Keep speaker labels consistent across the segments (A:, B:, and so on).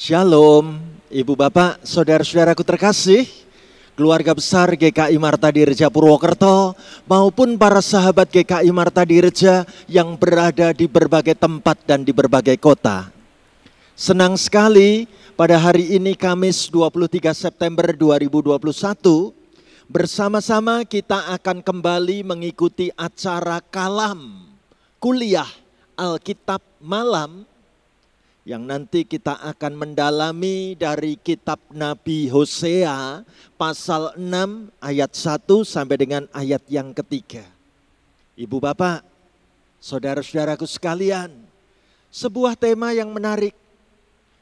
A: Shalom, Ibu Bapak, Saudara-saudaraku terkasih, keluarga besar GKI Marta Reja Purwokerto, maupun para sahabat GKI Marta Reja yang berada di berbagai tempat dan di berbagai kota. Senang sekali pada hari ini Kamis 23 September 2021, bersama-sama kita akan kembali mengikuti acara kalam, kuliah Alkitab malam yang nanti kita akan mendalami dari kitab Nabi Hosea pasal 6 ayat 1 sampai dengan ayat yang ketiga. Ibu bapak, saudara-saudaraku sekalian, sebuah tema yang menarik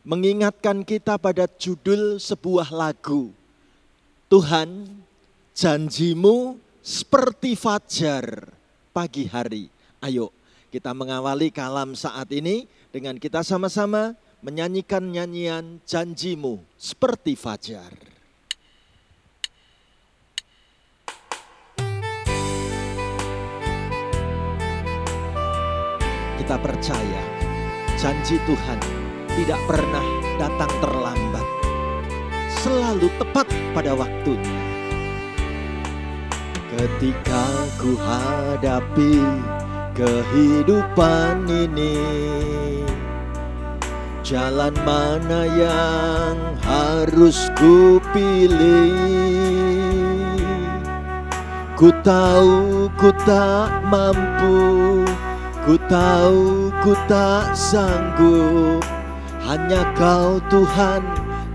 A: mengingatkan kita pada judul sebuah lagu. Tuhan, janjimu seperti fajar pagi hari. Ayo kita mengawali kalam saat ini dengan kita sama-sama menyanyikan nyanyian janjimu seperti fajar. Kita percaya janji Tuhan tidak pernah datang terlambat, selalu tepat pada waktunya. Ketika ku hadapi kehidupan ini Jalan mana yang harus ku pilih Ku tahu ku tak mampu Ku tahu ku tak sanggup Hanya kau Tuhan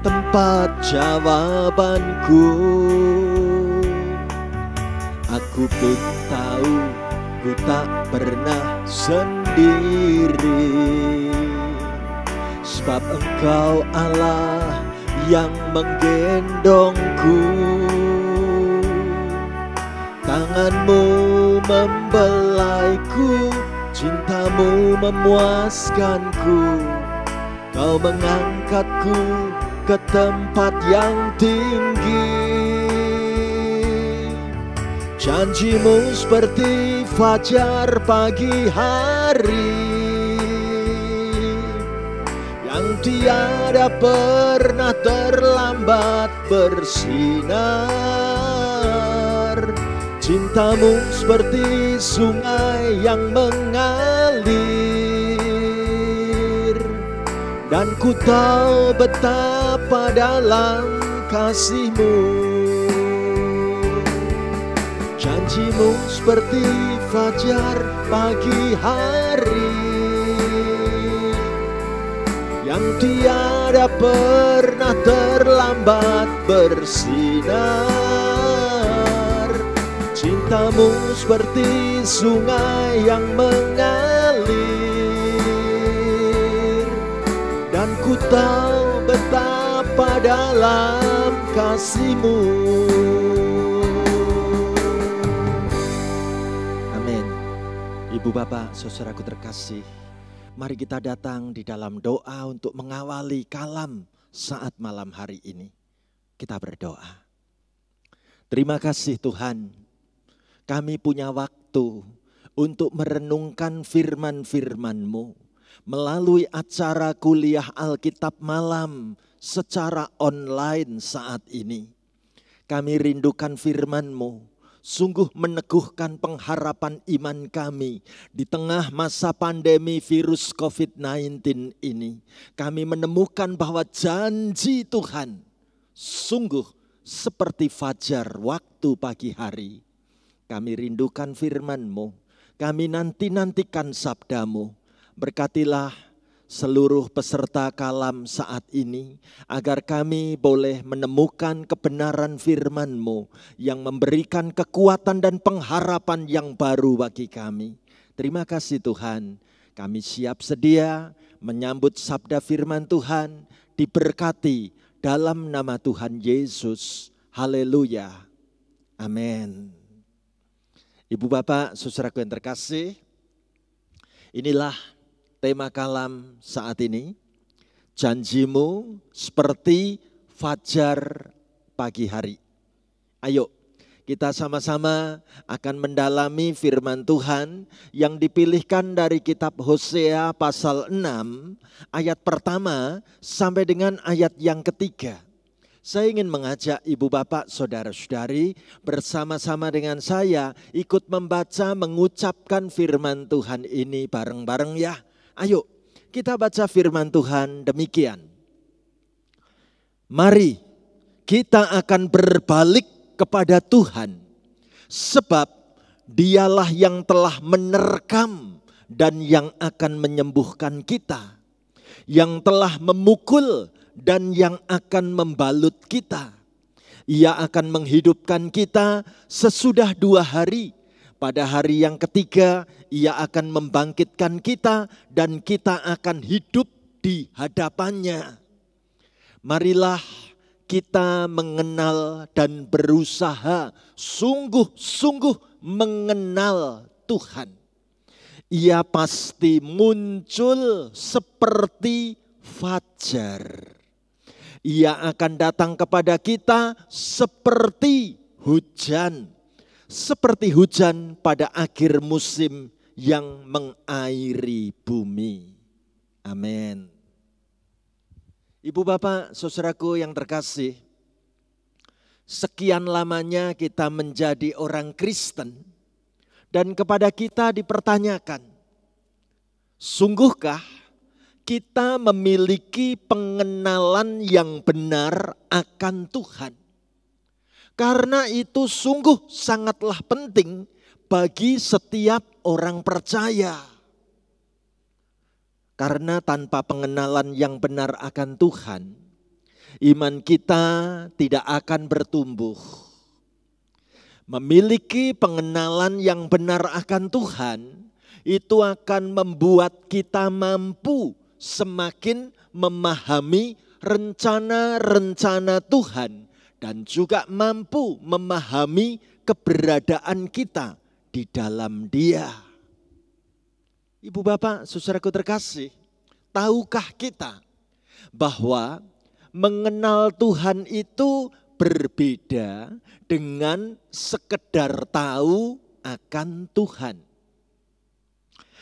A: tempat jawabanku Aku pun tahu Ku tak pernah sendiri Sebab engkau Allah yang menggendongku Tanganmu membelaiku Cintamu memuaskanku Kau mengangkatku ke tempat yang tinggi Janjimu seperti fajar pagi hari Yang tiada pernah terlambat bersinar Cintamu seperti sungai yang mengalir Dan ku tahu betapa dalam kasihmu Janjimu seperti fajar pagi hari Yang tiada pernah terlambat bersinar Cintamu seperti sungai yang mengalir Dan ku tahu betapa dalam kasihmu Ibu Bapak, saudaraku terkasih, mari kita datang di dalam doa untuk mengawali kalam saat malam hari ini. Kita berdoa. Terima kasih Tuhan, kami punya waktu untuk merenungkan firman-firman-Mu melalui acara kuliah Alkitab malam secara online saat ini. Kami rindukan firman-Mu sungguh meneguhkan pengharapan iman kami di tengah masa pandemi virus COVID-19 ini. Kami menemukan bahwa janji Tuhan sungguh seperti fajar waktu pagi hari. Kami rindukan firman-Mu, kami nanti-nantikan sabdamu. Berkatilah seluruh peserta kalam saat ini, agar kami boleh menemukan kebenaran firman-Mu yang memberikan kekuatan dan pengharapan yang baru bagi kami. Terima kasih Tuhan, kami siap sedia menyambut sabda firman Tuhan, diberkati dalam nama Tuhan Yesus. Haleluya. Amin. Ibu bapak, susraku yang terkasih, inilah tema kalam saat ini, janjimu seperti fajar pagi hari. Ayo, kita sama-sama akan mendalami firman Tuhan yang dipilihkan dari kitab Hosea pasal 6 ayat pertama sampai dengan ayat yang ketiga. Saya ingin mengajak ibu bapak saudara-saudari bersama-sama dengan saya ikut membaca mengucapkan firman Tuhan ini bareng-bareng ya. Ayo kita baca firman Tuhan demikian. Mari kita akan berbalik kepada Tuhan sebab dialah yang telah menerkam dan yang akan menyembuhkan kita. Yang telah memukul dan yang akan membalut kita. Ia akan menghidupkan kita sesudah dua hari pada hari yang ketiga, ia akan membangkitkan kita dan kita akan hidup di hadapannya. Marilah kita mengenal dan berusaha sungguh-sungguh mengenal Tuhan. Ia pasti muncul seperti fajar. Ia akan datang kepada kita seperti hujan seperti hujan pada akhir musim yang mengairi bumi. Amin. Ibu bapak, saudaraku yang terkasih, sekian lamanya kita menjadi orang Kristen dan kepada kita dipertanyakan, sungguhkah kita memiliki pengenalan yang benar akan Tuhan? Karena itu sungguh sangatlah penting bagi setiap orang percaya. Karena tanpa pengenalan yang benar akan Tuhan, iman kita tidak akan bertumbuh. Memiliki pengenalan yang benar akan Tuhan itu akan membuat kita mampu semakin memahami rencana-rencana Tuhan dan juga mampu memahami keberadaan kita di dalam Dia. Ibu bapak, saudaraku terkasih, tahukah kita bahwa mengenal Tuhan itu berbeda dengan sekedar tahu akan Tuhan.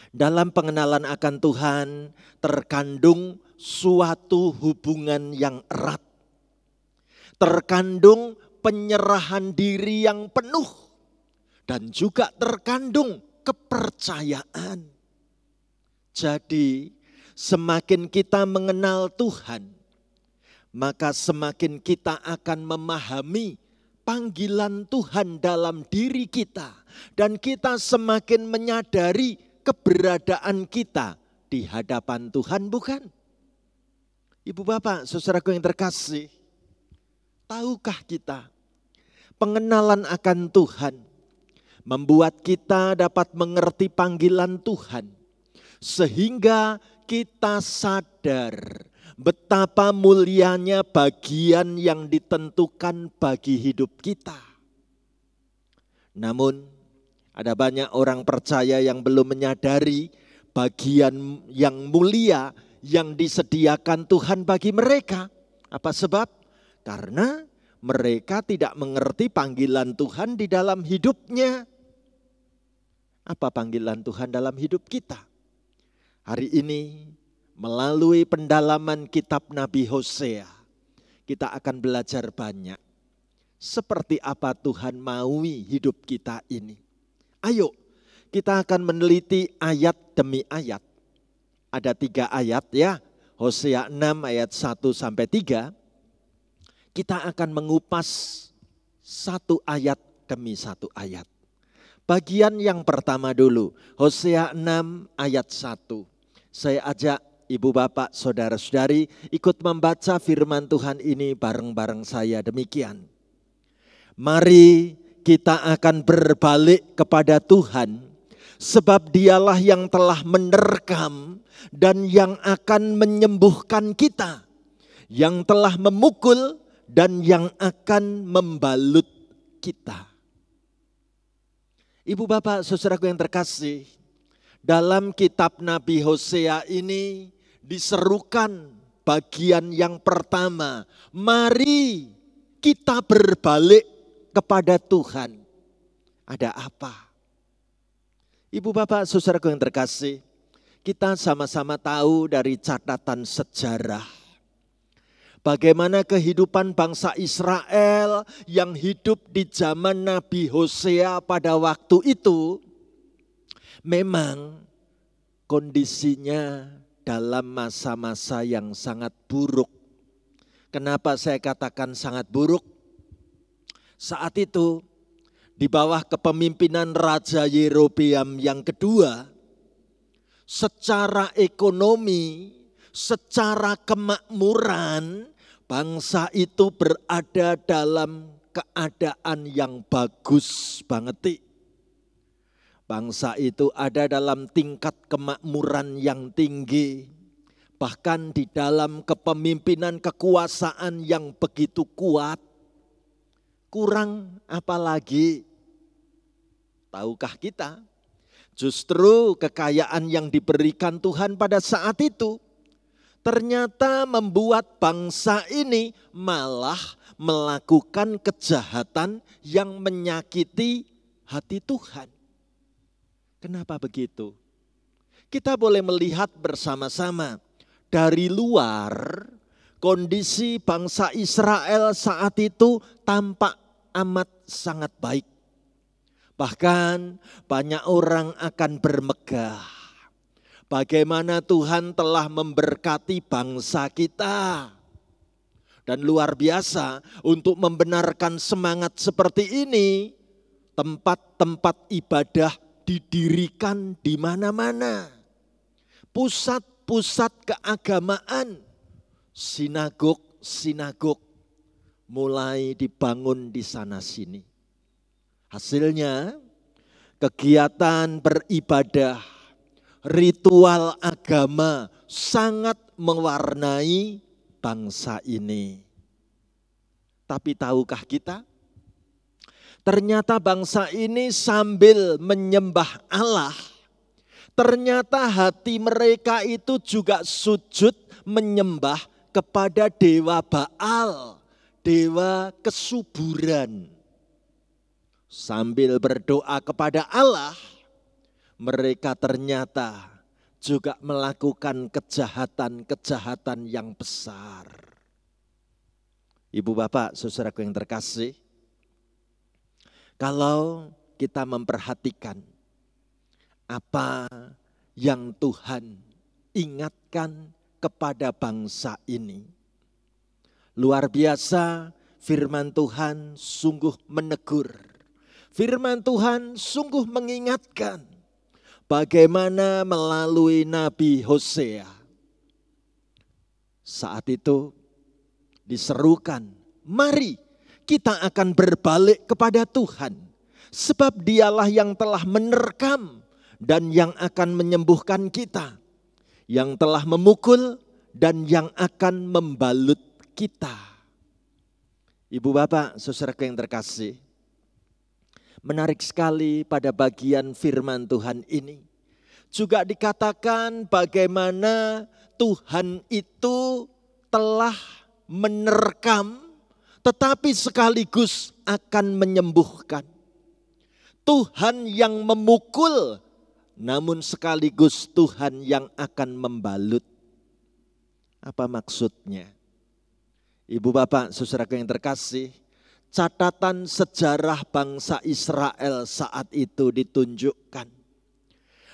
A: Dalam pengenalan akan Tuhan terkandung suatu hubungan yang erat terkandung penyerahan diri yang penuh dan juga terkandung kepercayaan. Jadi, semakin kita mengenal Tuhan, maka semakin kita akan memahami panggilan Tuhan dalam diri kita, dan kita semakin menyadari keberadaan kita di hadapan Tuhan, bukan? Ibu bapak, saudaraku yang terkasih, Tahukah kita pengenalan akan Tuhan membuat kita dapat mengerti panggilan Tuhan sehingga kita sadar betapa mulianya bagian yang ditentukan bagi hidup kita. Namun ada banyak orang percaya yang belum menyadari bagian yang mulia yang disediakan Tuhan bagi mereka. Apa sebab? Karena mereka tidak mengerti panggilan Tuhan di dalam hidupnya. Apa panggilan Tuhan dalam hidup kita? Hari ini melalui pendalaman kitab Nabi Hosea, kita akan belajar banyak seperti apa Tuhan maui hidup kita ini. Ayo, kita akan meneliti ayat demi ayat. Ada tiga ayat ya, Hosea 6 ayat 1 sampai 3, kita akan mengupas satu ayat demi satu ayat. Bagian yang pertama dulu, Hosea 6 ayat 1. Saya ajak ibu bapak, saudara-saudari ikut membaca firman Tuhan ini bareng-bareng saya demikian. Mari kita akan berbalik kepada Tuhan sebab dialah yang telah menerkam dan yang akan menyembuhkan kita, yang telah memukul dan yang akan membalut kita. Ibu bapak saudaraku yang terkasih, dalam kitab Nabi Hosea ini diserukan bagian yang pertama, mari kita berbalik kepada Tuhan. Ada apa? Ibu bapak saudaraku yang terkasih, kita sama-sama tahu dari catatan sejarah Bagaimana kehidupan bangsa Israel yang hidup di zaman Nabi Hosea pada waktu itu memang kondisinya dalam masa-masa yang sangat buruk. Kenapa saya katakan sangat buruk? Saat itu di bawah kepemimpinan Raja Yerobeam yang kedua, secara ekonomi secara kemakmuran bangsa itu berada dalam keadaan yang bagus banget. Bangsa itu ada dalam tingkat kemakmuran yang tinggi, bahkan di dalam kepemimpinan kekuasaan yang begitu kuat. Kurang apalagi, tahukah kita? Justru kekayaan yang diberikan Tuhan pada saat itu ternyata membuat bangsa ini malah melakukan kejahatan yang menyakiti hati Tuhan. Kenapa begitu? Kita boleh melihat bersama-sama dari luar kondisi bangsa Israel saat itu tampak amat sangat baik. Bahkan banyak orang akan bermegah Bagaimana Tuhan telah memberkati bangsa kita. Dan luar biasa untuk membenarkan semangat seperti ini, tempat-tempat ibadah didirikan di mana-mana. Pusat-pusat keagamaan, sinagog-sinagog mulai dibangun di sana-sini. Hasilnya, kegiatan beribadah ritual agama sangat mewarnai bangsa ini. Tapi tahukah kita? Ternyata bangsa ini sambil menyembah Allah, ternyata hati mereka itu juga sujud menyembah kepada dewa Baal, dewa kesuburan. Sambil berdoa kepada Allah, mereka ternyata juga melakukan kejahatan-kejahatan yang besar. Ibu bapak, saudaraku yang terkasih, kalau kita memperhatikan apa yang Tuhan ingatkan kepada bangsa ini. Luar biasa firman Tuhan sungguh menegur. Firman Tuhan sungguh mengingatkan Bagaimana melalui Nabi Hosea. Saat itu diserukan, mari kita akan berbalik kepada Tuhan. Sebab dialah yang telah menerkam dan yang akan menyembuhkan kita. Yang telah memukul dan yang akan membalut kita. Ibu bapak, saudara yang terkasih, Menarik sekali pada bagian firman Tuhan ini. Juga dikatakan bagaimana Tuhan itu telah menerkam tetapi sekaligus akan menyembuhkan. Tuhan yang memukul namun sekaligus Tuhan yang akan membalut. Apa maksudnya? Ibu bapak, saudara-saudara yang terkasih, catatan sejarah bangsa Israel saat itu ditunjukkan.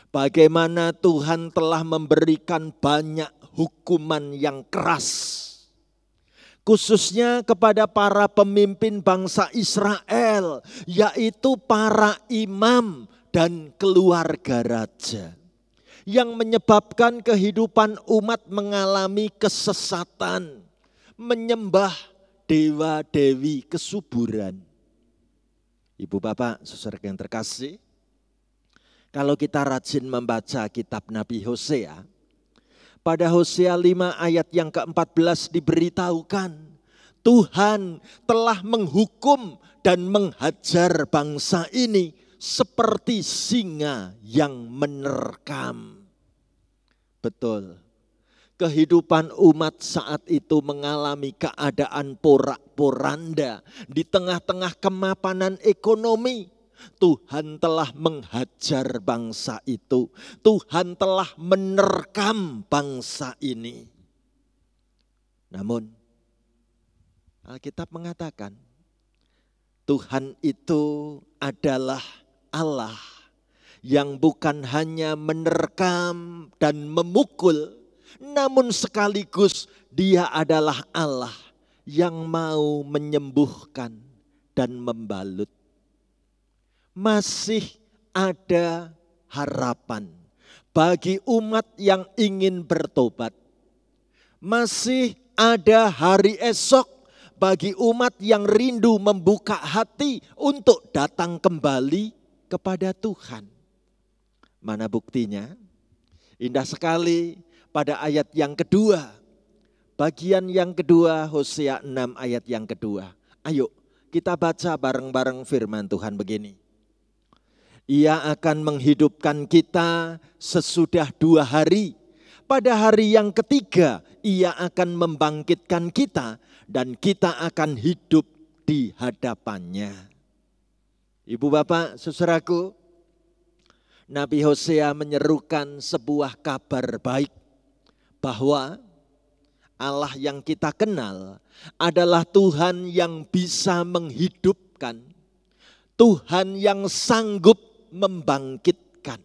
A: Bagaimana Tuhan telah memberikan banyak hukuman yang keras. Khususnya kepada para pemimpin bangsa Israel, yaitu para imam dan keluarga raja, yang menyebabkan kehidupan umat mengalami kesesatan, menyembah dewa-dewi kesuburan. Ibu bapak, sesuatu yang terkasih, kalau kita rajin membaca kitab Nabi Hosea, pada Hosea 5 ayat yang ke-14 diberitahukan, Tuhan telah menghukum dan menghajar bangsa ini seperti singa yang menerkam. Betul, kehidupan umat saat itu mengalami keadaan porak-poranda di tengah-tengah kemapanan ekonomi. Tuhan telah menghajar bangsa itu. Tuhan telah menerkam bangsa ini. Namun, Alkitab mengatakan, Tuhan itu adalah Allah yang bukan hanya menerkam dan memukul, namun sekaligus Dia adalah Allah yang mau menyembuhkan dan membalut. Masih ada harapan bagi umat yang ingin bertobat. Masih ada hari esok bagi umat yang rindu membuka hati untuk datang kembali kepada Tuhan. Mana buktinya? Indah sekali pada ayat yang kedua. Bagian yang kedua Hosea 6 ayat yang kedua. Ayo kita baca bareng-bareng firman Tuhan begini. Ia akan menghidupkan kita sesudah dua hari. Pada hari yang ketiga, ia akan membangkitkan kita dan kita akan hidup di hadapannya. Ibu bapak, seseraku, Nabi Hosea menyerukan sebuah kabar baik bahwa Allah yang kita kenal adalah Tuhan yang bisa menghidupkan, Tuhan yang sanggup membangkitkan.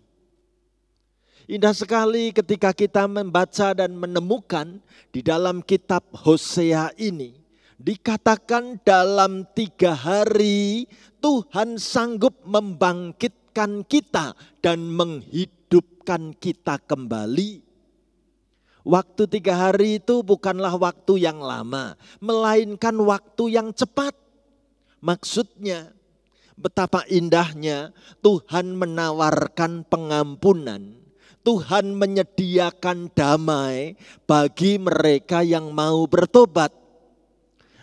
A: Indah sekali ketika kita membaca dan menemukan di dalam kitab Hosea ini dikatakan dalam tiga hari Tuhan sanggup membangkitkan kita dan menghidupkan kita kembali Waktu tiga hari itu bukanlah waktu yang lama, melainkan waktu yang cepat. Maksudnya, betapa indahnya Tuhan menawarkan pengampunan. Tuhan menyediakan damai bagi mereka yang mau bertobat.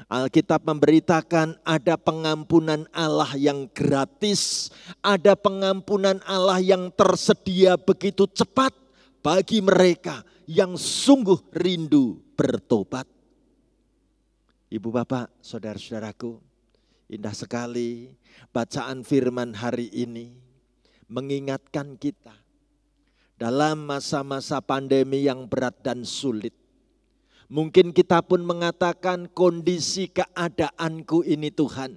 A: Alkitab memberitakan ada pengampunan Allah yang gratis, ada pengampunan Allah yang tersedia begitu cepat bagi mereka yang sungguh rindu bertobat. Ibu bapak, saudara-saudaraku, indah sekali bacaan firman hari ini mengingatkan kita dalam masa-masa pandemi yang berat dan sulit. Mungkin kita pun mengatakan kondisi keadaanku ini Tuhan.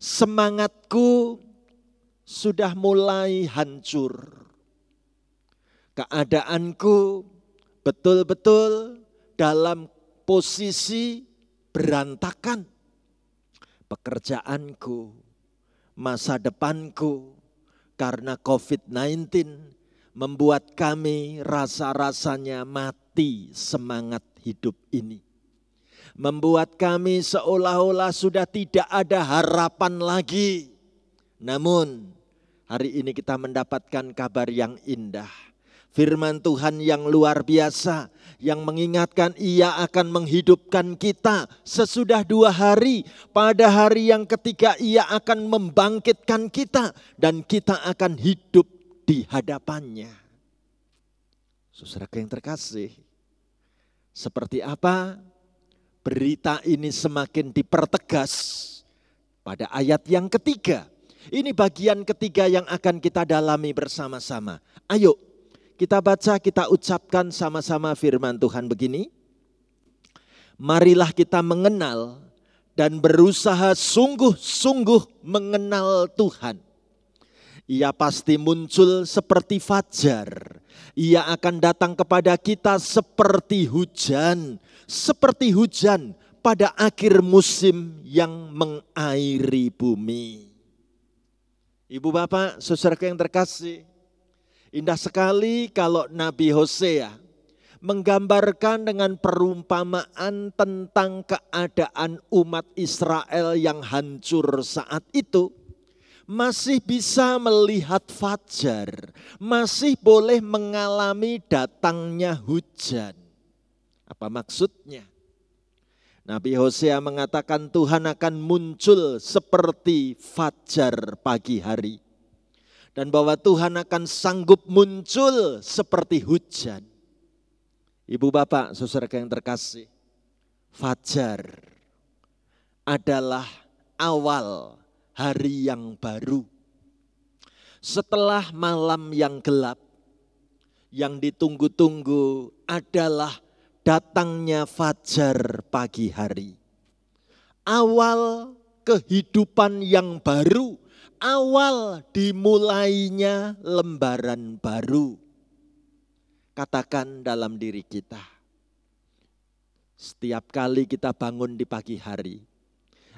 A: Semangatku sudah mulai hancur. Keadaanku betul-betul dalam posisi berantakan. Pekerjaanku, masa depanku, karena COVID-19 membuat kami rasa-rasanya mati semangat hidup ini. Membuat kami seolah-olah sudah tidak ada harapan lagi. Namun, hari ini kita mendapatkan kabar yang indah Firman Tuhan yang luar biasa yang mengingatkan ia akan menghidupkan kita sesudah dua hari. Pada hari yang ketiga ia akan membangkitkan kita dan kita akan hidup di hadapannya. Saudara yang terkasih, seperti apa berita ini semakin dipertegas pada ayat yang ketiga. Ini bagian ketiga yang akan kita dalami bersama-sama. Ayo kita baca, kita ucapkan sama-sama firman Tuhan begini. Marilah kita mengenal dan berusaha sungguh-sungguh mengenal Tuhan. Ia pasti muncul seperti fajar. Ia akan datang kepada kita seperti hujan, seperti hujan pada akhir musim yang mengairi bumi. Ibu bapak, saudara yang terkasih, Indah sekali kalau Nabi Hosea menggambarkan dengan perumpamaan tentang keadaan umat Israel yang hancur saat itu. Masih bisa melihat fajar, masih boleh mengalami datangnya hujan. Apa maksudnya? Nabi Hosea mengatakan Tuhan akan muncul seperti fajar pagi hari dan bahwa Tuhan akan sanggup muncul seperti hujan. Ibu bapak, saudara yang terkasih, fajar adalah awal hari yang baru. Setelah malam yang gelap, yang ditunggu-tunggu adalah datangnya fajar pagi hari. Awal kehidupan yang baru awal dimulainya lembaran baru. Katakan dalam diri kita. Setiap kali kita bangun di pagi hari,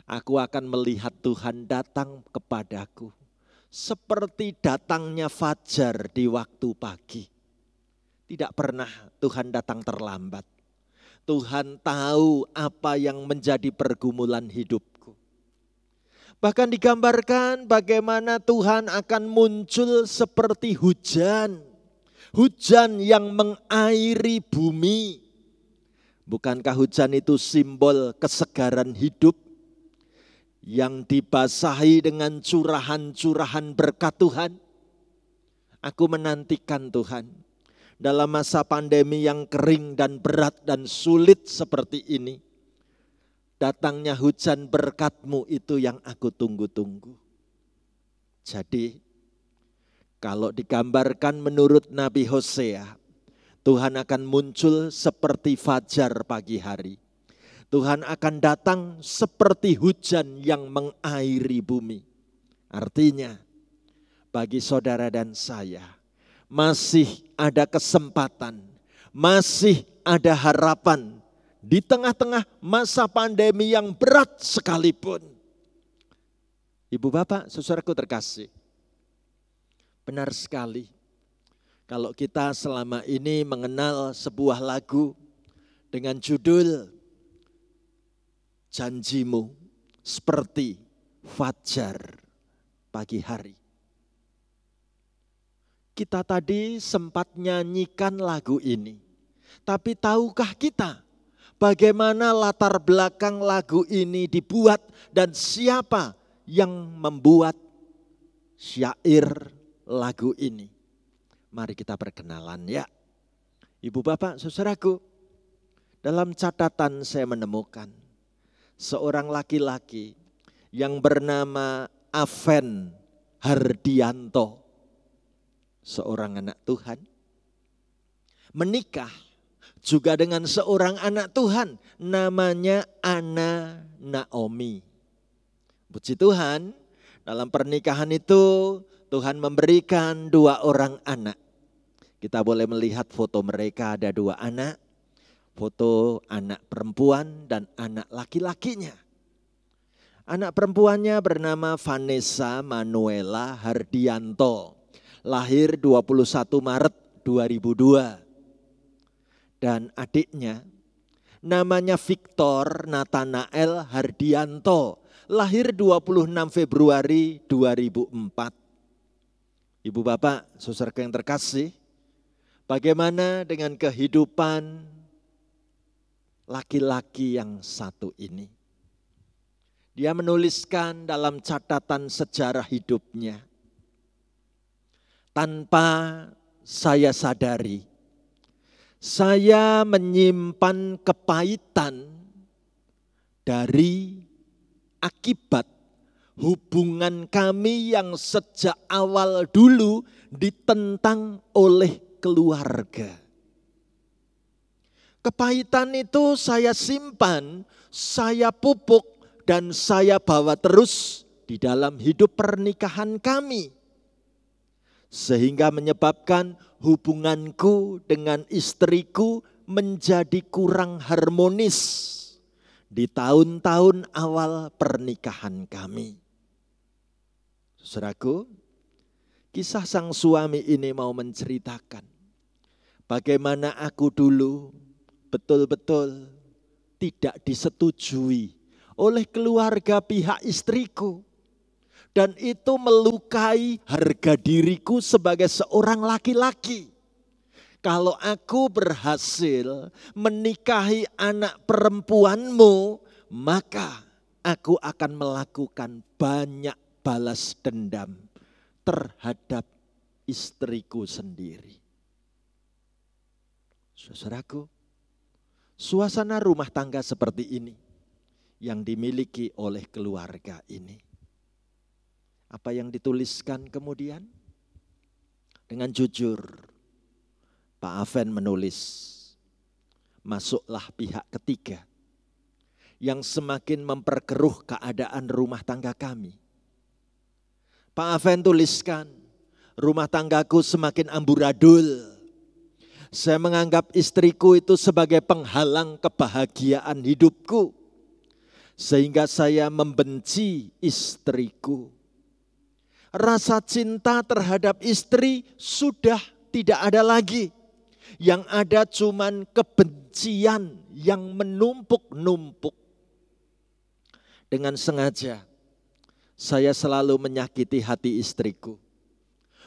A: aku akan melihat Tuhan datang kepadaku. Seperti datangnya fajar di waktu pagi. Tidak pernah Tuhan datang terlambat. Tuhan tahu apa yang menjadi pergumulan hidup Bahkan digambarkan bagaimana Tuhan akan muncul seperti hujan. Hujan yang mengairi bumi. Bukankah hujan itu simbol kesegaran hidup yang dibasahi dengan curahan-curahan berkat Tuhan? Aku menantikan Tuhan dalam masa pandemi yang kering dan berat dan sulit seperti ini Datangnya hujan berkatmu itu yang aku tunggu-tunggu. Jadi kalau digambarkan menurut Nabi Hosea, Tuhan akan muncul seperti fajar pagi hari. Tuhan akan datang seperti hujan yang mengairi bumi. Artinya, bagi saudara dan saya, masih ada kesempatan, masih ada harapan di tengah-tengah masa pandemi yang berat sekalipun. Ibu bapak, saudaraku terkasih. Benar sekali. Kalau kita selama ini mengenal sebuah lagu dengan judul Janjimu seperti fajar pagi hari. Kita tadi sempat nyanyikan lagu ini. Tapi tahukah kita bagaimana latar belakang lagu ini dibuat dan siapa yang membuat syair lagu ini. Mari kita perkenalan ya. Ibu bapak, saudaraku, dalam catatan saya menemukan seorang laki-laki yang bernama Aven Hardianto, seorang anak Tuhan, menikah juga dengan seorang anak Tuhan namanya Ana Naomi. Puji Tuhan, dalam pernikahan itu Tuhan memberikan dua orang anak. Kita boleh melihat foto mereka ada dua anak, foto anak perempuan dan anak laki-lakinya. Anak perempuannya bernama Vanessa Manuela Hardianto, lahir 21 Maret 2002 dan adiknya. Namanya Victor Nathanael Hardianto, lahir 26 Februari 2004. Ibu bapak, sosok yang terkasih, bagaimana dengan kehidupan laki-laki yang satu ini? Dia menuliskan dalam catatan sejarah hidupnya, tanpa saya sadari, saya menyimpan kepahitan dari akibat hubungan kami yang sejak awal dulu ditentang oleh keluarga. Kepahitan itu saya simpan, saya pupuk, dan saya bawa terus di dalam hidup pernikahan kami, sehingga menyebabkan hubunganku dengan istriku menjadi kurang harmonis di tahun-tahun awal pernikahan kami. Saudaraku, kisah sang suami ini mau menceritakan bagaimana aku dulu betul-betul tidak disetujui oleh keluarga pihak istriku. Dan itu melukai harga diriku sebagai seorang laki-laki. Kalau aku berhasil menikahi anak perempuanmu, maka aku akan melakukan banyak balas dendam terhadap istriku sendiri. Saudaraku, suasana rumah tangga seperti ini yang dimiliki oleh keluarga ini apa yang dituliskan kemudian? Dengan jujur, Pak Aven menulis, masuklah pihak ketiga yang semakin memperkeruh keadaan rumah tangga kami. Pak Aven tuliskan, rumah tanggaku semakin amburadul. Saya menganggap istriku itu sebagai penghalang kebahagiaan hidupku. Sehingga saya membenci istriku rasa cinta terhadap istri sudah tidak ada lagi. Yang ada cuman kebencian yang menumpuk-numpuk. Dengan sengaja saya selalu menyakiti hati istriku.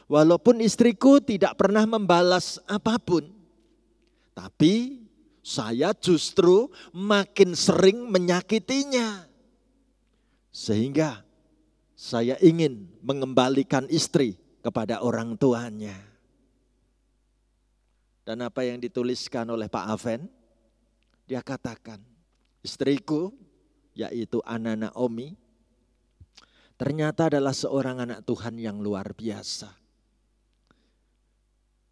A: Walaupun istriku tidak pernah membalas apapun. Tapi saya justru makin sering menyakitinya. Sehingga saya ingin mengembalikan istri kepada orang tuanya. Dan apa yang dituliskan oleh Pak Aven, dia katakan, istriku yaitu Ana Naomi ternyata adalah seorang anak Tuhan yang luar biasa.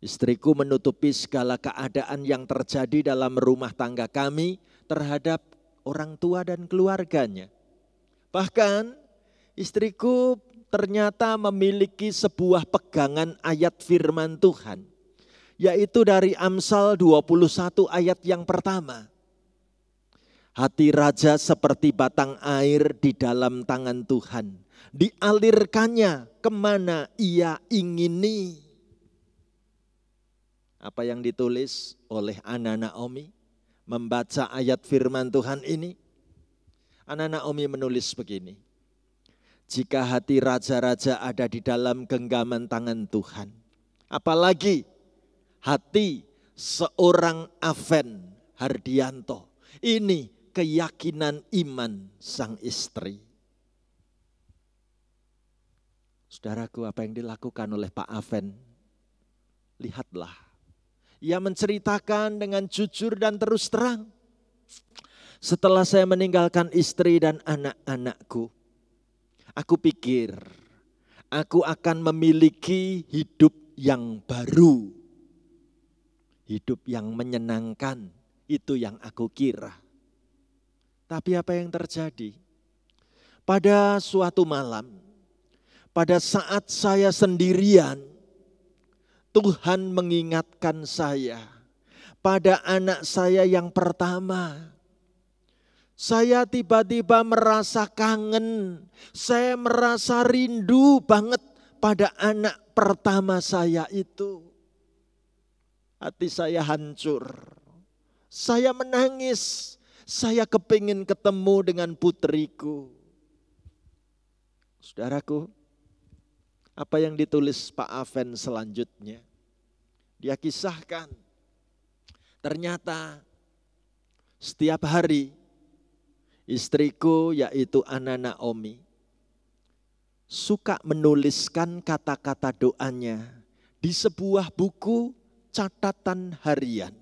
A: Istriku menutupi segala keadaan yang terjadi dalam rumah tangga kami terhadap orang tua dan keluarganya. Bahkan Istriku ternyata memiliki sebuah pegangan ayat firman Tuhan. Yaitu dari Amsal 21 ayat yang pertama. Hati raja seperti batang air di dalam tangan Tuhan. Dialirkannya kemana ia ingini. Apa yang ditulis oleh Ana Naomi membaca ayat firman Tuhan ini. Ana Naomi menulis begini jika hati raja-raja ada di dalam genggaman tangan Tuhan. Apalagi hati seorang Aven Hardianto. Ini keyakinan iman sang istri. Saudaraku, apa yang dilakukan oleh Pak Aven? Lihatlah. Ia menceritakan dengan jujur dan terus terang. Setelah saya meninggalkan istri dan anak-anakku, Aku pikir aku akan memiliki hidup yang baru. Hidup yang menyenangkan, itu yang aku kira. Tapi apa yang terjadi? Pada suatu malam, pada saat saya sendirian, Tuhan mengingatkan saya pada anak saya yang pertama saya tiba-tiba merasa kangen, saya merasa rindu banget pada anak pertama saya itu. Hati saya hancur, saya menangis, saya kepingin ketemu dengan putriku. Saudaraku, apa yang ditulis Pak Aven selanjutnya? Dia kisahkan, ternyata setiap hari istriku yaitu Anana Naomi suka menuliskan kata-kata doanya di sebuah buku catatan harian.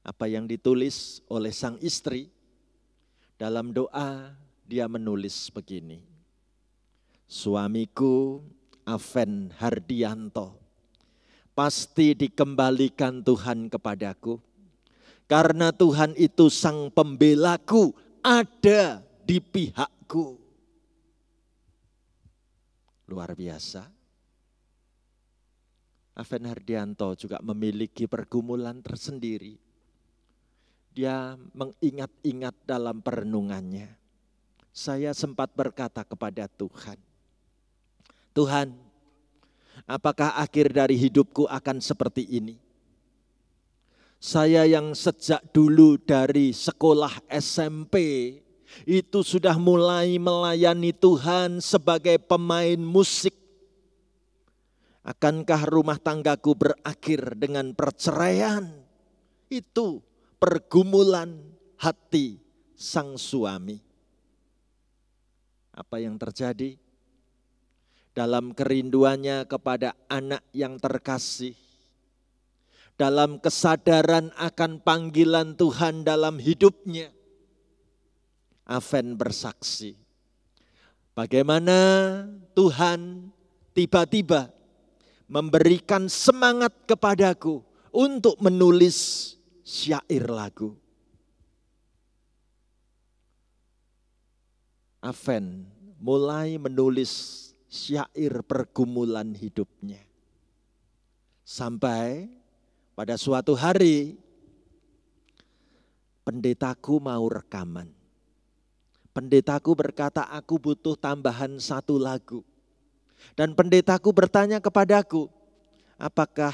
A: Apa yang ditulis oleh sang istri dalam doa dia menulis begini. Suamiku Aven Hardianto pasti dikembalikan Tuhan kepadaku karena Tuhan itu sang pembelaku ada di pihakku. Luar biasa. Aven Hardianto juga memiliki pergumulan tersendiri. Dia mengingat-ingat dalam perenungannya. Saya sempat berkata kepada Tuhan, Tuhan, apakah akhir dari hidupku akan seperti ini? Saya yang sejak dulu dari sekolah SMP itu sudah mulai melayani Tuhan sebagai pemain musik. Akankah rumah tanggaku berakhir dengan perceraian? Itu pergumulan hati sang suami. Apa yang terjadi? Dalam kerinduannya kepada anak yang terkasih, dalam kesadaran akan panggilan Tuhan dalam hidupnya. Aven bersaksi. Bagaimana Tuhan tiba-tiba memberikan semangat kepadaku untuk menulis syair lagu. Aven mulai menulis syair pergumulan hidupnya. Sampai pada suatu hari pendetaku mau rekaman. Pendetaku berkata, aku butuh tambahan satu lagu. Dan pendetaku bertanya kepadaku, apakah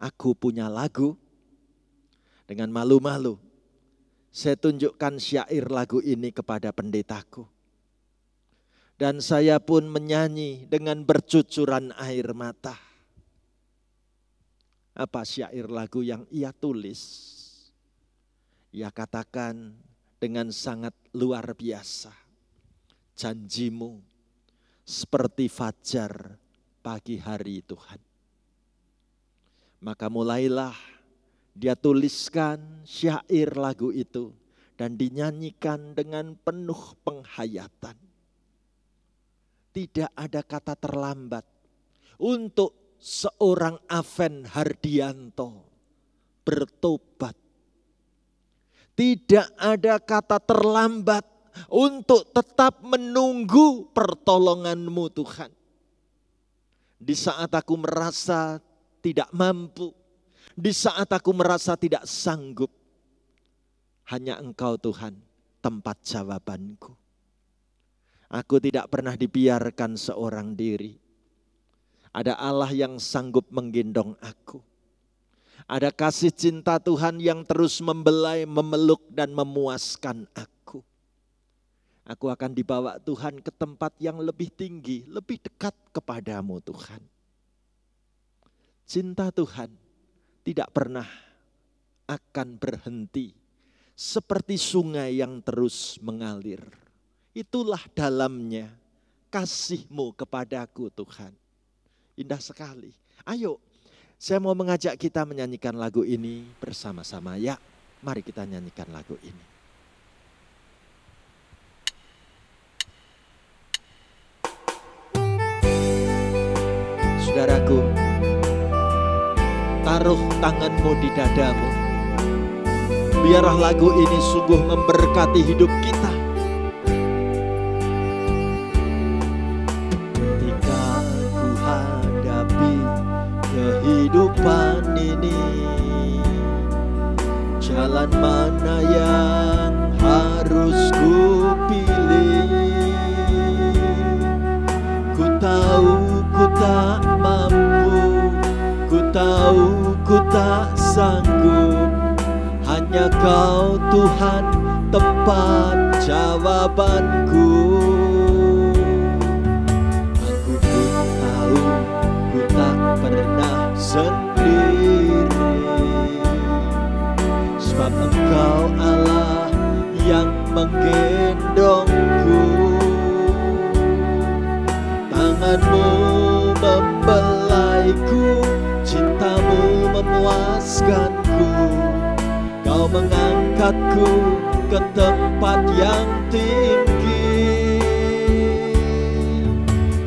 A: aku punya lagu? Dengan malu-malu, saya tunjukkan syair lagu ini kepada pendetaku. Dan saya pun menyanyi dengan bercucuran air mata apa syair lagu yang ia tulis. Ia katakan dengan sangat luar biasa. Janjimu seperti fajar pagi hari Tuhan. Maka mulailah dia tuliskan syair lagu itu dan dinyanyikan dengan penuh penghayatan. Tidak ada kata terlambat untuk seorang Aven Hardianto bertobat. Tidak ada kata terlambat untuk tetap menunggu pertolonganmu Tuhan. Di saat aku merasa tidak mampu, di saat aku merasa tidak sanggup, hanya Engkau Tuhan tempat jawabanku. Aku tidak pernah dibiarkan seorang diri. Ada Allah yang sanggup menggendong aku. Ada kasih cinta Tuhan yang terus membelai, memeluk dan memuaskan aku. Aku akan dibawa Tuhan ke tempat yang lebih tinggi, lebih dekat kepadamu Tuhan. Cinta Tuhan tidak pernah akan berhenti seperti sungai yang terus mengalir. Itulah dalamnya kasihmu kepadaku Tuhan. Indah sekali. Ayo, saya mau mengajak kita menyanyikan lagu ini bersama-sama. Ya, mari kita nyanyikan lagu ini. Saudaraku, taruh tanganmu di dadamu. Biarlah lagu ini sungguh memberkati hidup kita yang harus ku pilih Ku tahu ku tak mampu Ku tahu ku tak sanggup Hanya kau Tuhan tepat jawabanku Aku pun tahu ku tak pernah sendiri menggendongku Tanganmu membelaiku Cintamu memuaskanku Kau mengangkatku ke tempat yang tinggi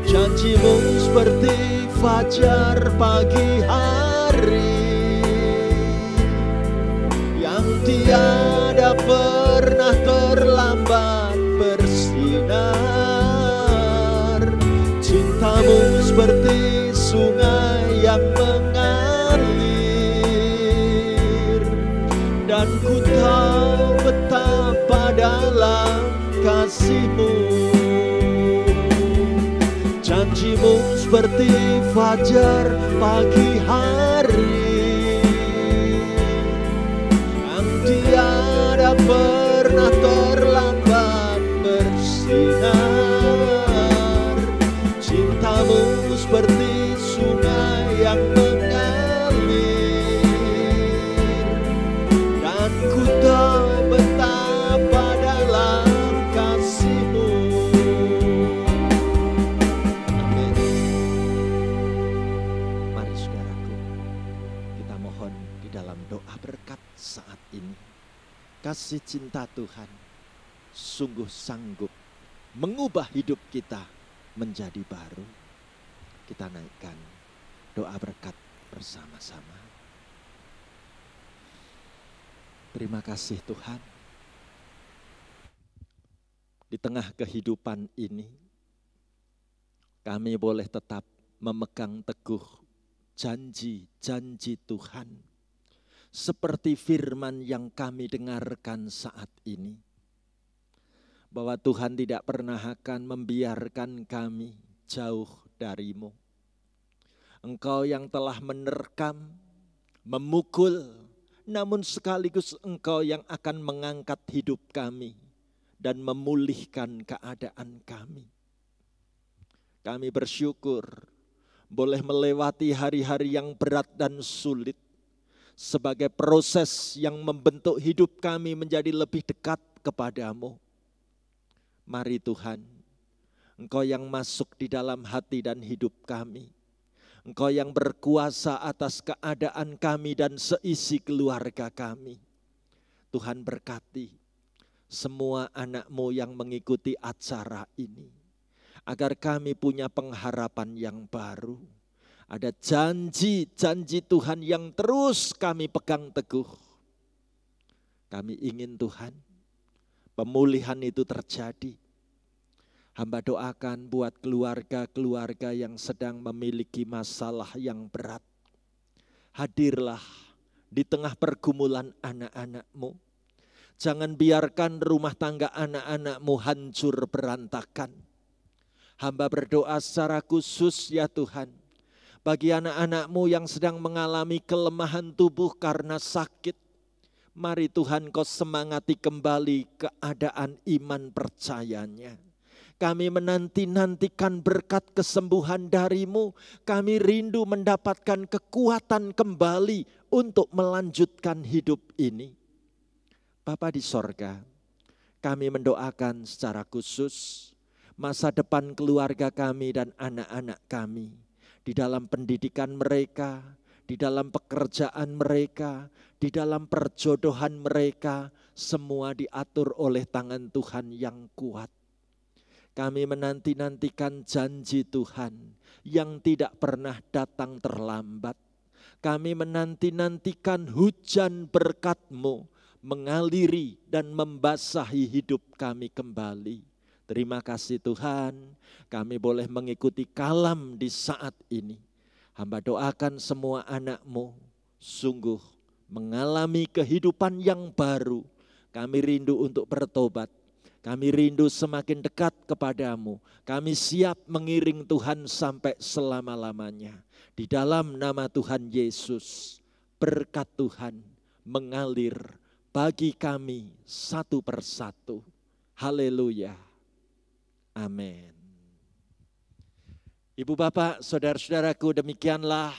A: Janjimu seperti fajar pagi hari Biarlah kasihmu Janjimu seperti fajar pagi hari Yang tiada ber kasih cinta Tuhan sungguh sanggup mengubah hidup kita menjadi baru. Kita naikkan doa berkat bersama-sama. Terima kasih Tuhan. Di tengah kehidupan ini, kami boleh tetap memegang teguh janji-janji Tuhan seperti firman yang kami dengarkan saat ini. Bahwa Tuhan tidak pernah akan membiarkan kami jauh darimu. Engkau yang telah menerkam, memukul, namun sekaligus engkau yang akan mengangkat hidup kami dan memulihkan keadaan kami. Kami bersyukur boleh melewati hari-hari yang berat dan sulit sebagai proses yang membentuk hidup kami menjadi lebih dekat kepadamu. Mari Tuhan, Engkau yang masuk di dalam hati dan hidup kami. Engkau yang berkuasa atas keadaan kami dan seisi keluarga kami. Tuhan berkati semua anakmu yang mengikuti acara ini. Agar kami punya pengharapan yang baru ada janji-janji Tuhan yang terus kami pegang teguh. Kami ingin Tuhan pemulihan itu terjadi. Hamba doakan buat keluarga-keluarga yang sedang memiliki masalah yang berat. Hadirlah di tengah pergumulan anak-anakmu. Jangan biarkan rumah tangga anak-anakmu hancur berantakan. Hamba berdoa secara khusus ya Tuhan bagi anak-anakmu yang sedang mengalami kelemahan tubuh karena sakit, mari Tuhan kau semangati kembali keadaan iman percayanya. Kami menanti-nantikan berkat kesembuhan darimu. Kami rindu mendapatkan kekuatan kembali untuk melanjutkan hidup ini. Bapa di sorga, kami mendoakan secara khusus masa depan keluarga kami dan anak-anak kami di dalam pendidikan mereka, di dalam pekerjaan mereka, di dalam perjodohan mereka, semua diatur oleh tangan Tuhan yang kuat. Kami menanti-nantikan janji Tuhan yang tidak pernah datang terlambat. Kami menanti-nantikan hujan berkat-Mu mengaliri dan membasahi hidup kami kembali Terima kasih Tuhan, kami boleh mengikuti kalam di saat ini. Hamba doakan semua anakmu sungguh mengalami kehidupan yang baru. Kami rindu untuk bertobat. Kami rindu semakin dekat kepadamu. Kami siap mengiring Tuhan sampai selama-lamanya. Di dalam nama Tuhan Yesus, berkat Tuhan mengalir bagi kami satu persatu. Haleluya. Amin. Ibu bapak, saudara-saudaraku demikianlah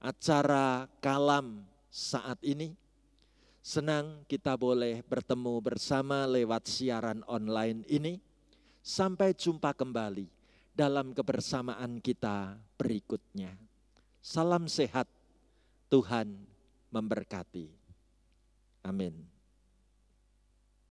A: acara kalam saat ini. Senang kita boleh bertemu bersama lewat siaran online ini. Sampai jumpa kembali dalam kebersamaan kita berikutnya. Salam sehat, Tuhan memberkati. Amin.